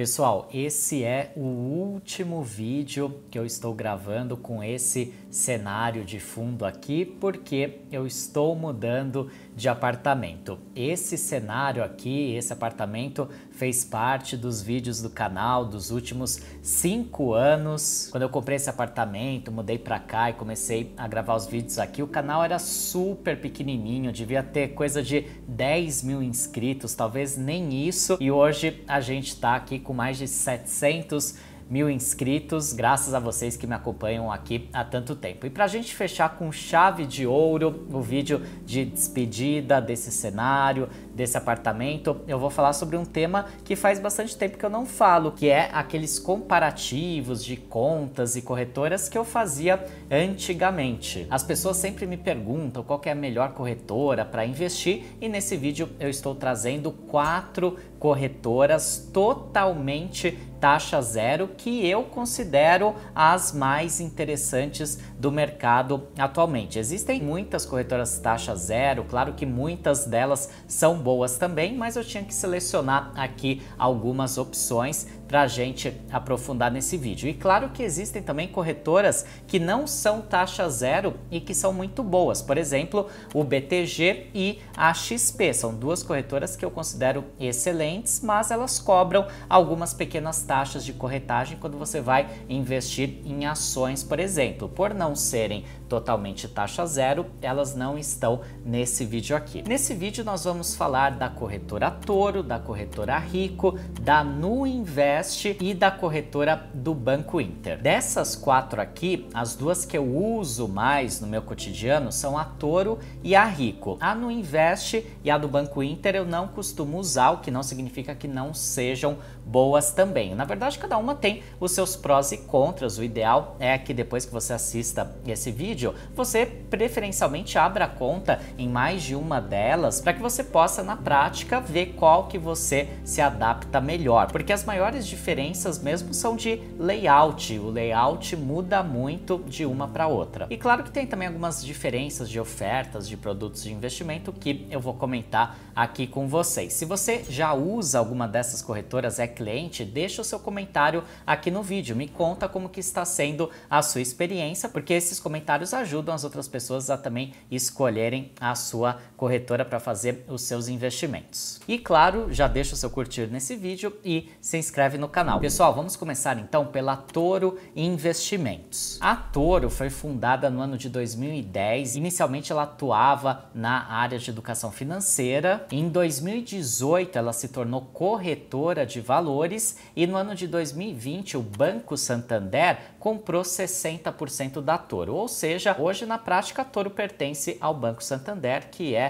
Pessoal, esse é o último vídeo que eu estou gravando com esse cenário de fundo aqui, porque eu estou mudando de apartamento. Esse cenário aqui, esse apartamento, fez parte dos vídeos do canal dos últimos cinco anos. Quando eu comprei esse apartamento, mudei para cá e comecei a gravar os vídeos aqui, o canal era super pequenininho, devia ter coisa de 10 mil inscritos, talvez nem isso. E hoje a gente está aqui com com mais de 700 mil inscritos, graças a vocês que me acompanham aqui há tanto tempo. E para a gente fechar com chave de ouro o vídeo de despedida desse cenário, desse apartamento, eu vou falar sobre um tema que faz bastante tempo que eu não falo, que é aqueles comparativos de contas e corretoras que eu fazia antigamente. As pessoas sempre me perguntam qual é a melhor corretora para investir e nesse vídeo eu estou trazendo quatro corretoras totalmente taxa zero que eu considero as mais interessantes do mercado atualmente. Existem muitas corretoras taxa zero, claro que muitas delas são boas boas também, mas eu tinha que selecionar aqui algumas opções para a gente aprofundar nesse vídeo. E claro que existem também corretoras que não são taxa zero e que são muito boas. Por exemplo, o BTG e a XP. São duas corretoras que eu considero excelentes, mas elas cobram algumas pequenas taxas de corretagem quando você vai investir em ações, por exemplo. Por não serem totalmente taxa zero, elas não estão nesse vídeo aqui. Nesse vídeo nós vamos falar falar da corretora Toro, da corretora Rico, da Nu Invest e da corretora do Banco Inter. Dessas quatro aqui, as duas que eu uso mais no meu cotidiano são a Toro e a Rico. A Nu Invest e a do Banco Inter eu não costumo usar, o que não significa que não sejam boas também. Na verdade, cada uma tem os seus prós e contras. O ideal é que depois que você assista esse vídeo, você preferencialmente abra a conta em mais de uma delas para que você possa na prática ver qual que você se adapta melhor, porque as maiores diferenças mesmo são de layout. O layout muda muito de uma para outra. E claro que tem também algumas diferenças de ofertas de produtos de investimento que eu vou comentar aqui com vocês. Se você já usa alguma dessas corretoras, é cliente, deixa o seu comentário aqui no vídeo, me conta como que está sendo a sua experiência, porque esses comentários ajudam as outras pessoas a também escolherem a sua corretora para fazer os seus investimentos. E claro, já deixa o seu curtir nesse vídeo e se inscreve no canal. Pessoal, vamos começar então pela Toro Investimentos. A Toro foi fundada no ano de 2010. Inicialmente ela atuava na área de educação financeira. Em 2018 ela se tornou corretora de valores e no ano de 2020 o Banco Santander comprou 60% da Toro. Ou seja, hoje na prática a Toro pertence ao Banco Santander, que é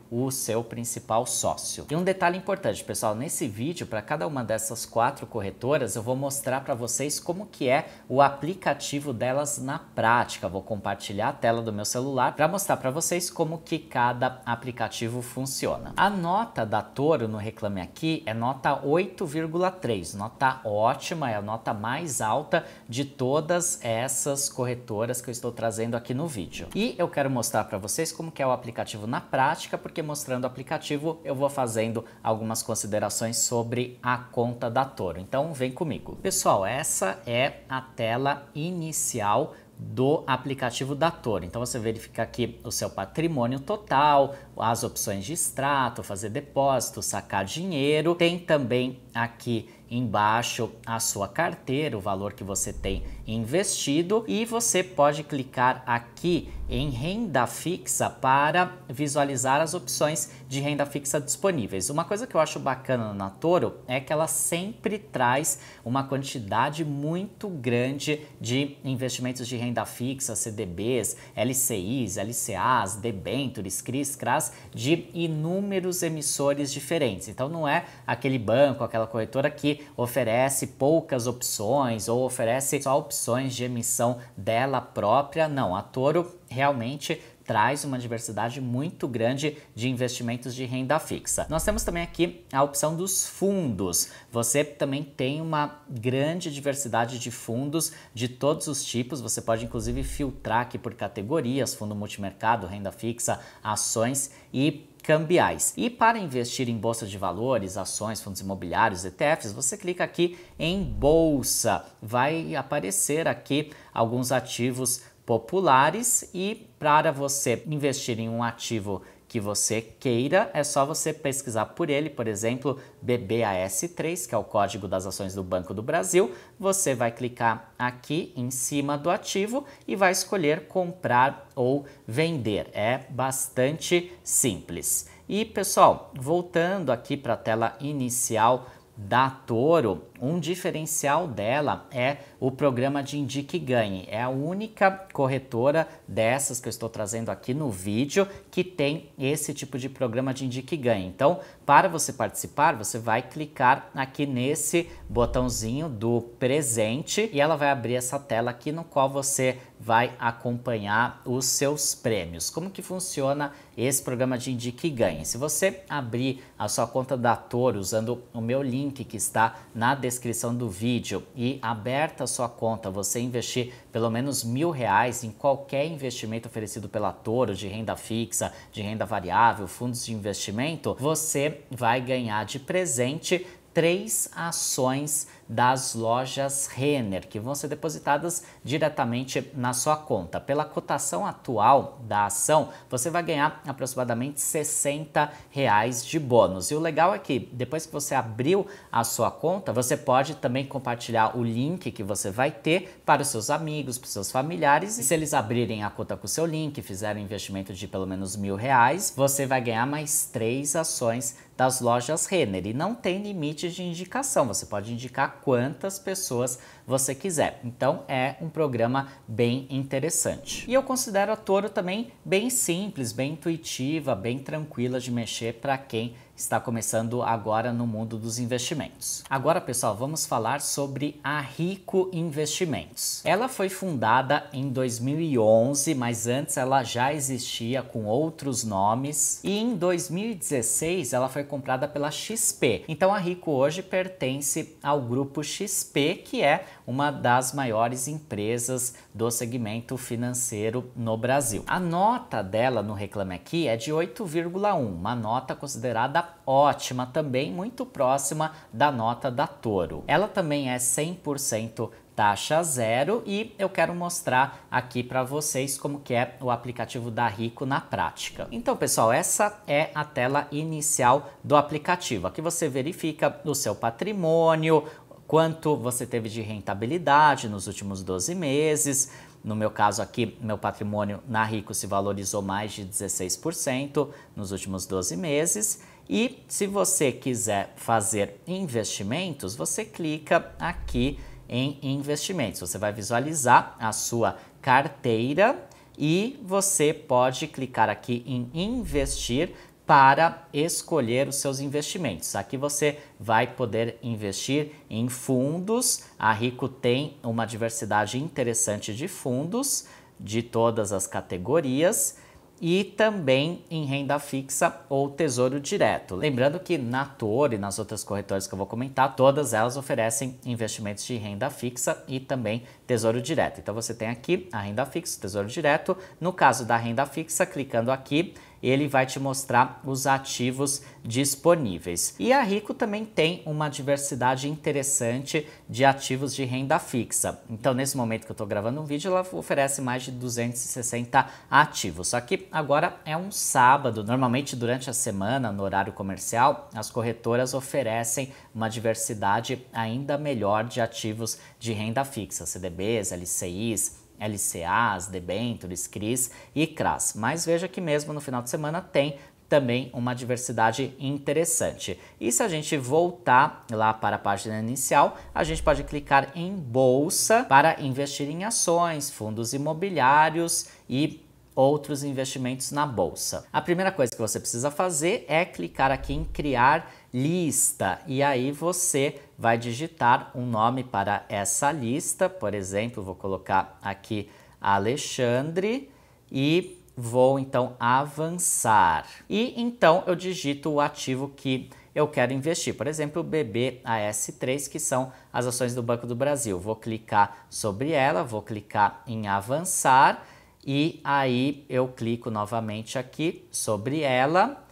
o seu principal sócio. E um detalhe importante, pessoal, nesse vídeo, para cada uma dessas quatro corretoras, eu vou mostrar para vocês como que é o aplicativo delas na prática. Vou compartilhar a tela do meu celular para mostrar para vocês como que cada aplicativo funciona. A nota da Toro no Reclame Aqui é nota 8,3, nota ótima, é a nota mais alta de todas essas corretoras que eu estou trazendo aqui no vídeo. E eu quero mostrar para vocês como que é o aplicativo na prática, porque mostrando o aplicativo eu vou fazendo algumas considerações sobre a conta da Toro. Então vem comigo. Pessoal, essa é a tela inicial do aplicativo da Toro. Então você verifica aqui o seu patrimônio total, as opções de extrato, fazer depósito, sacar dinheiro. Tem também aqui embaixo a sua carteira, o valor que você tem investido e você pode clicar aqui em renda fixa para visualizar as opções de renda fixa disponíveis. Uma coisa que eu acho bacana na Toro é que ela sempre traz uma quantidade muito grande de investimentos de renda fixa, CDBs, LCIs, LCAs, debentures, CRIs, CRAs de inúmeros emissores diferentes. Então não é aquele banco, aquela corretora que oferece poucas opções ou oferece só opções de emissão dela própria, não. A Toro realmente traz uma diversidade muito grande de investimentos de renda fixa. Nós temos também aqui a opção dos fundos. Você também tem uma grande diversidade de fundos de todos os tipos. Você pode inclusive filtrar aqui por categorias, fundo multimercado, renda fixa, ações e cambiais. E para investir em bolsa de valores, ações, fundos imobiliários, ETFs, você clica aqui em bolsa. Vai aparecer aqui alguns ativos populares e para você investir em um ativo que você queira, é só você pesquisar por ele, por exemplo, BBAS3, que é o código das ações do Banco do Brasil. Você vai clicar aqui em cima do ativo e vai escolher comprar ou vender. É bastante simples. E pessoal, voltando aqui para a tela inicial da Toro, um diferencial dela é o programa de Indique e Ganhe. É a única corretora dessas que eu estou trazendo aqui no vídeo que tem esse tipo de programa de Indique e Ganhe. Então, para você participar, você vai clicar aqui nesse botãozinho do presente e ela vai abrir essa tela aqui no qual você vai acompanhar os seus prêmios. Como que funciona esse programa de Indique e Ganhe? Se você abrir a sua conta da Toro usando o meu link que está na descrição do vídeo e aberta a sua conta, você investir pelo menos mil reais em qualquer investimento oferecido pela Toro, de renda fixa, de renda variável, fundos de investimento, você você vai ganhar de presente três ações das lojas Renner, que vão ser depositadas diretamente na sua conta. Pela cotação atual da ação, você vai ganhar aproximadamente 60 reais de bônus. E o legal é que depois que você abriu a sua conta, você pode também compartilhar o link que você vai ter para os seus amigos, para os seus familiares. E se eles abrirem a conta com o seu link, fizerem um investimento de pelo menos mil reais, você vai ganhar mais três ações das lojas Renner e não tem limite de indicação, você pode indicar quantas pessoas você quiser. Então é um programa bem interessante. E eu considero a Toro também bem simples, bem intuitiva, bem tranquila de mexer para quem está começando agora no mundo dos investimentos. Agora, pessoal, vamos falar sobre a Rico Investimentos. Ela foi fundada em 2011, mas antes ela já existia com outros nomes e em 2016 ela foi comprada pela XP. Então a Rico hoje pertence ao grupo XP, que é uma das maiores empresas do segmento financeiro no Brasil. A nota dela no Reclame Aqui é de 8,1, uma nota considerada ótima também, muito próxima da nota da Toro. Ela também é 100% taxa zero e eu quero mostrar aqui para vocês como que é o aplicativo da Rico na prática. Então, pessoal, essa é a tela inicial do aplicativo. Aqui você verifica o seu patrimônio, quanto você teve de rentabilidade nos últimos 12 meses. No meu caso aqui, meu patrimônio na Rico se valorizou mais de 16% nos últimos 12 meses. E se você quiser fazer investimentos, você clica aqui em investimentos. Você vai visualizar a sua carteira e você pode clicar aqui em investir para escolher os seus investimentos. Aqui você vai poder investir em fundos. A Rico tem uma diversidade interessante de fundos de todas as categorias e também em renda fixa ou tesouro direto. Lembrando que na Tor e nas outras corretoras que eu vou comentar, todas elas oferecem investimentos de renda fixa e também tesouro direto. Então você tem aqui a renda fixa, tesouro direto. No caso da renda fixa, clicando aqui, ele vai te mostrar os ativos disponíveis. E a Rico também tem uma diversidade interessante de ativos de renda fixa. Então, nesse momento que eu estou gravando um vídeo, ela oferece mais de 260 ativos. Só que agora é um sábado. Normalmente, durante a semana, no horário comercial, as corretoras oferecem uma diversidade ainda melhor de ativos de renda fixa, CDBs, LCIs, LCAs, debêntures, CRIs e CRAS. Mas veja que mesmo no final de semana tem também uma diversidade interessante. E se a gente voltar lá para a página inicial, a gente pode clicar em bolsa para investir em ações, fundos imobiliários e outros investimentos na bolsa. A primeira coisa que você precisa fazer é clicar aqui em criar lista. E aí você vai digitar um nome para essa lista. Por exemplo, vou colocar aqui Alexandre e vou então avançar. E então eu digito o ativo que eu quero investir. Por exemplo, o BBAS3, que são as ações do Banco do Brasil. Vou clicar sobre ela, vou clicar em avançar e aí eu clico novamente aqui sobre ela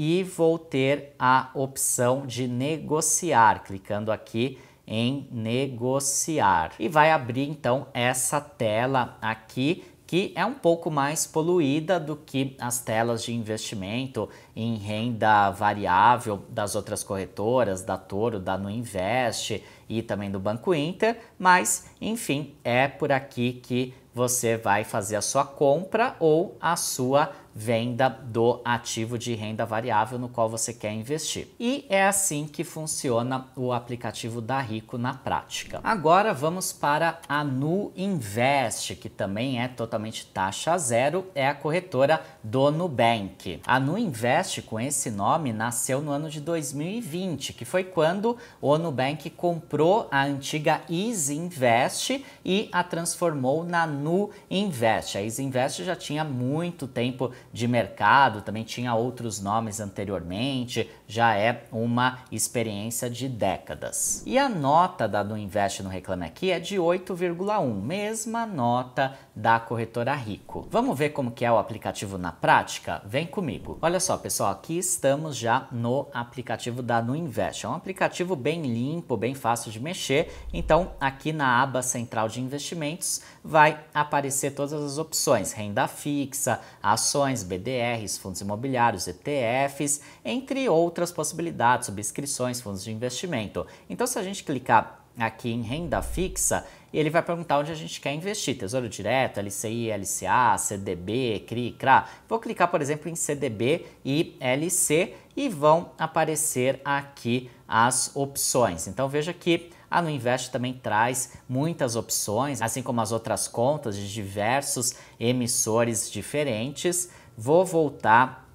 e vou ter a opção de negociar, clicando aqui em negociar. E vai abrir então essa tela aqui que é um pouco mais poluída do que as telas de investimento em renda variável das outras corretoras, da Toro, da Nuinvest e também do Banco Inter, mas enfim, é por aqui que você vai fazer a sua compra ou a sua venda do ativo de renda variável no qual você quer investir. E é assim que funciona o aplicativo da Rico na prática. Agora vamos para a Nu Invest, que também é totalmente taxa zero, é a corretora do Nubank. A Nu Invest, com esse nome, nasceu no ano de 2020, que foi quando o Nubank comprou a antiga Easy Invest e a transformou na Nu Invest. A Easy Invest já tinha muito tempo de mercado, também tinha outros nomes anteriormente, já é uma experiência de décadas. E a nota da do Invest no Reclame Aqui é de 8,1, mesma nota da corretora Rico. Vamos ver como que é o aplicativo na prática? Vem comigo. Olha só, pessoal, aqui estamos já no aplicativo da Nuinvest. É um aplicativo bem limpo, bem fácil de mexer. Então, aqui na aba central de investimentos vai aparecer todas as opções: renda fixa, ações, BDRs, fundos imobiliários, ETFs, entre outras possibilidades, subscrições, fundos de investimento. Então, se a gente clicar aqui em renda fixa, e ele vai perguntar onde a gente quer investir, Tesouro Direto, LCI, LCA, CDB, CRI, CRA. Vou clicar, por exemplo, em CDB e LC e vão aparecer aqui as opções. Então veja que a No Invest também traz muitas opções, assim como as outras contas de diversos emissores diferentes. Vou voltar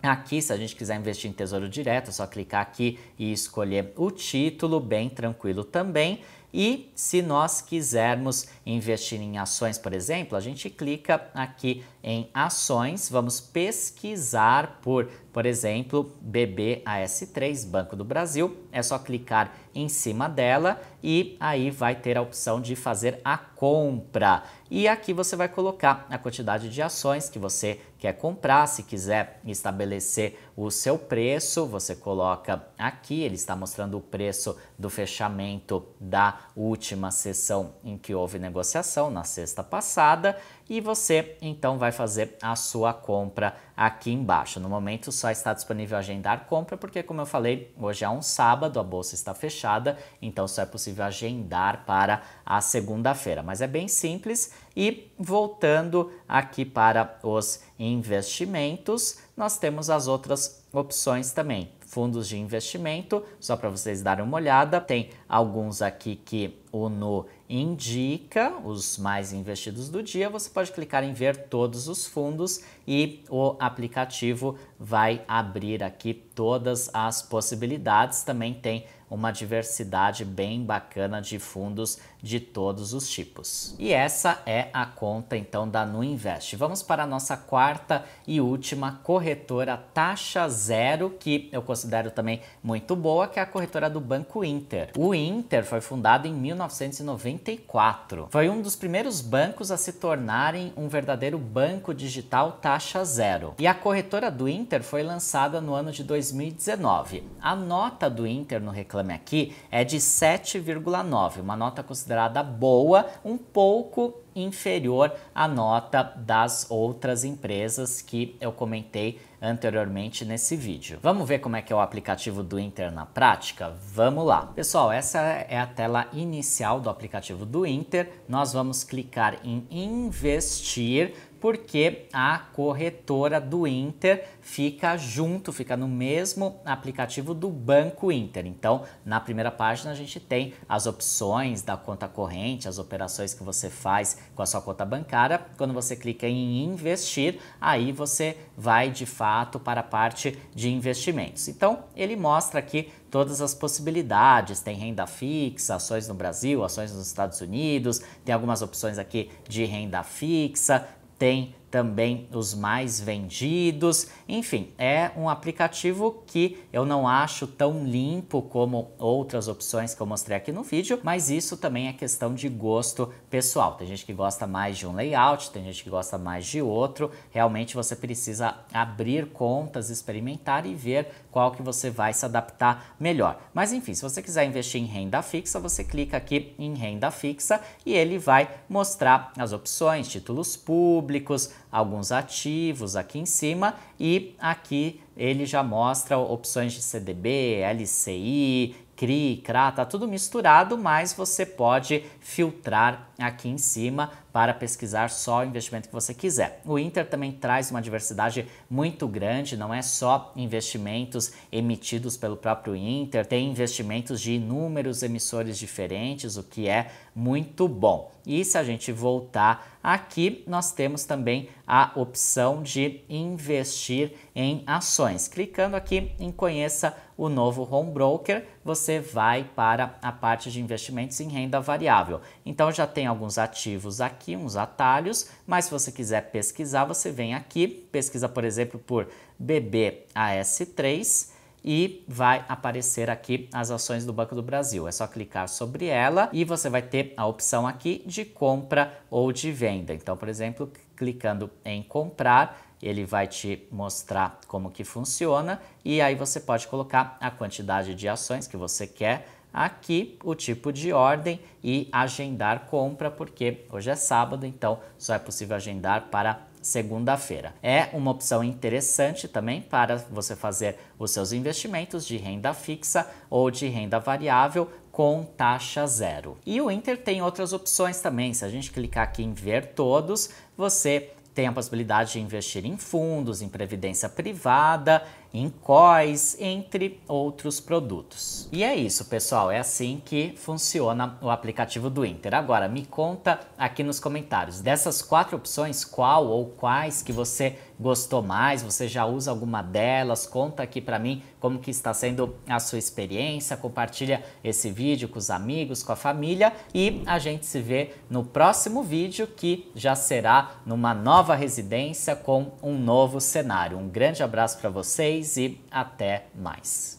Aqui, se a gente quiser investir em tesouro direto, é só clicar aqui e escolher o título, bem tranquilo também. E se nós quisermos investir em ações, por exemplo, a gente clica aqui em ações, vamos pesquisar por, por exemplo, BBAS3, Banco do Brasil. É só clicar em cima dela e aí vai ter a opção de fazer a compra. E aqui você vai colocar a quantidade de ações que você quer comprar, se quiser estabelecer o seu preço, você coloca aqui, ele está mostrando o preço do fechamento da última sessão em que houve negociação, na sexta passada, e você então vai fazer a sua compra aqui embaixo. No momento só está disponível agendar compra, porque como eu falei, hoje é um sábado, a bolsa está fechada, então só é possível agendar para a segunda-feira. Mas é bem simples e voltando aqui para os investimentos, nós temos as outras opções também fundos de investimento, só para vocês darem uma olhada. Tem alguns aqui que o No indica os mais investidos do dia. Você pode clicar em ver todos os fundos e o aplicativo vai abrir aqui todas as possibilidades. Também tem uma diversidade bem bacana de fundos de todos os tipos. E essa é a conta então da Nuinvest. Vamos para a nossa quarta e última corretora taxa zero, que eu considero também muito boa, que é a corretora do Banco Inter. O Inter foi fundado em 1994. Foi um dos primeiros bancos a se tornarem um verdadeiro banco digital taxa zero. E a corretora do Inter foi lançada no ano de 2019. A nota do Inter no reclamo Reclame Aqui é de 7,9, uma nota considerada boa, um pouco inferior à nota das outras empresas que eu comentei anteriormente nesse vídeo. Vamos ver como é que é o aplicativo do Inter na prática? Vamos lá. Pessoal, essa é a tela inicial do aplicativo do Inter. Nós vamos clicar em investir porque a corretora do Inter fica junto, fica no mesmo aplicativo do Banco Inter. Então, na primeira página a gente tem as opções da conta corrente, as operações que você faz com a sua conta bancária. Quando você clica em investir, aí você vai de fato para a parte de investimentos. Então, ele mostra aqui todas as possibilidades. Tem renda fixa, ações no Brasil, ações nos Estados Unidos, tem algumas opções aqui de renda fixa, tem também os mais vendidos. Enfim, é um aplicativo que eu não acho tão limpo como outras opções que eu mostrei aqui no vídeo, mas isso também é questão de gosto pessoal. Tem gente que gosta mais de um layout, tem gente que gosta mais de outro. Realmente você precisa abrir contas, experimentar e ver qual que você vai se adaptar melhor. Mas enfim, se você quiser investir em renda fixa, você clica aqui em renda fixa e ele vai mostrar as opções, títulos públicos, alguns ativos aqui em cima e aqui ele já mostra opções de CDB, LCI, CRI, CRA, tá tudo misturado, mas você pode filtrar aqui em cima para pesquisar só o investimento que você quiser. O Inter também traz uma diversidade muito grande, não é só investimentos emitidos pelo próprio Inter, tem investimentos de inúmeros emissores diferentes, o que é muito bom. E se a gente voltar aqui, nós temos também a opção de investir em ações. Clicando aqui em conheça o novo home broker, você vai para a parte de investimentos em renda variável. Então já tem alguns ativos aqui, uns atalhos, mas se você quiser pesquisar, você vem aqui, pesquisa, por exemplo, por BBAS3 e vai aparecer aqui as ações do Banco do Brasil. É só clicar sobre ela e você vai ter a opção aqui de compra ou de venda. Então, por exemplo, clicando em comprar, ele vai te mostrar como que funciona e aí você pode colocar a quantidade de ações que você quer aqui o tipo de ordem e agendar compra, porque hoje é sábado, então só é possível agendar para segunda-feira. É uma opção interessante também para você fazer os seus investimentos de renda fixa ou de renda variável com taxa zero. E o Inter tem outras opções também. Se a gente clicar aqui em ver todos, você tem a possibilidade de investir em fundos, em previdência privada em COIs, entre outros produtos. E é isso, pessoal. É assim que funciona o aplicativo do Inter. Agora, me conta aqui nos comentários, dessas quatro opções, qual ou quais que você gostou mais, você já usa alguma delas, conta aqui para mim como que está sendo a sua experiência, compartilha esse vídeo com os amigos, com a família e a gente se vê no próximo vídeo que já será numa nova residência com um novo cenário. Um grande abraço para vocês e até mais.